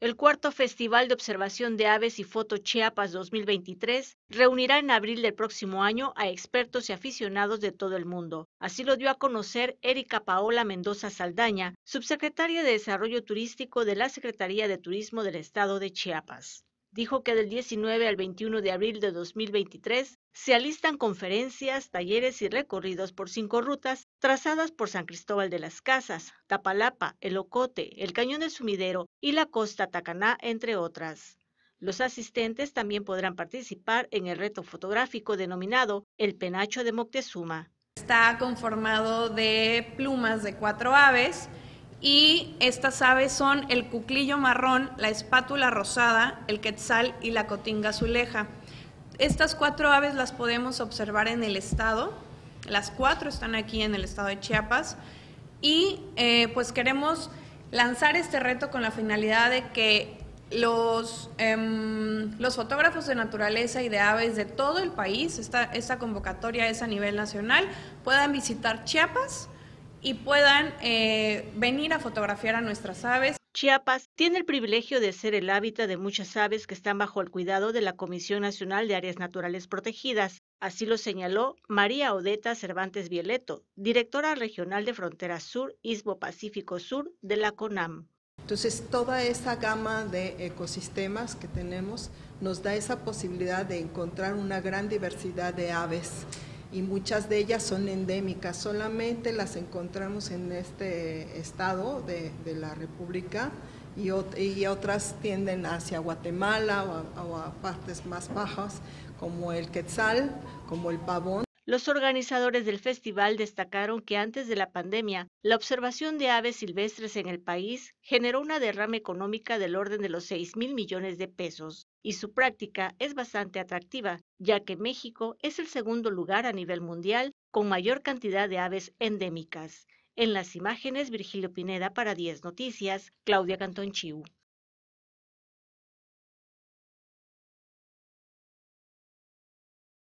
El cuarto Festival de Observación de Aves y Foto Chiapas 2023 reunirá en abril del próximo año a expertos y aficionados de todo el mundo. Así lo dio a conocer Erika Paola Mendoza Saldaña, subsecretaria de Desarrollo Turístico de la Secretaría de Turismo del Estado de Chiapas. Dijo que del 19 al 21 de abril de 2023 se alistan conferencias, talleres y recorridos por cinco rutas trazadas por San Cristóbal de las Casas, Tapalapa, El Ocote, el Cañón del Sumidero y la Costa Tacaná, entre otras. Los asistentes también podrán participar en el reto fotográfico denominado El Penacho de Moctezuma. Está conformado de plumas de cuatro aves y estas aves son el cuclillo marrón, la espátula rosada, el quetzal y la cotinga azuleja. Estas cuatro aves las podemos observar en el estado, las cuatro están aquí en el estado de Chiapas y eh, pues queremos lanzar este reto con la finalidad de que los, em, los fotógrafos de naturaleza y de aves de todo el país, esta, esta convocatoria es a nivel nacional, puedan visitar Chiapas y puedan eh, venir a fotografiar a nuestras aves Chiapas tiene el privilegio de ser el hábitat de muchas aves que están bajo el cuidado de la Comisión Nacional de Áreas Naturales Protegidas. Así lo señaló María Odeta Cervantes Violeto, directora regional de Fronteras Sur, Istmo Pacífico Sur de la CONAM. Entonces, toda esa gama de ecosistemas que tenemos nos da esa posibilidad de encontrar una gran diversidad de aves y muchas de ellas son endémicas, solamente las encontramos en este estado de, la República y, otras tienden hacia Guatemala o a, partes más bajas, como el quetzal, como el pavón. Los organizadores del festival destacaron que antes de la pandemia, la observación de aves silvestres en el país generó una derrama económica del orden de los 6 mil millones de pesos y su práctica es bastante atractiva, ya que México es el segundo lugar a nivel mundial con mayor cantidad de aves endémicas. En las imágenes, Virgilio Pineda para 10 Noticias, Claudia Cantón Chiu.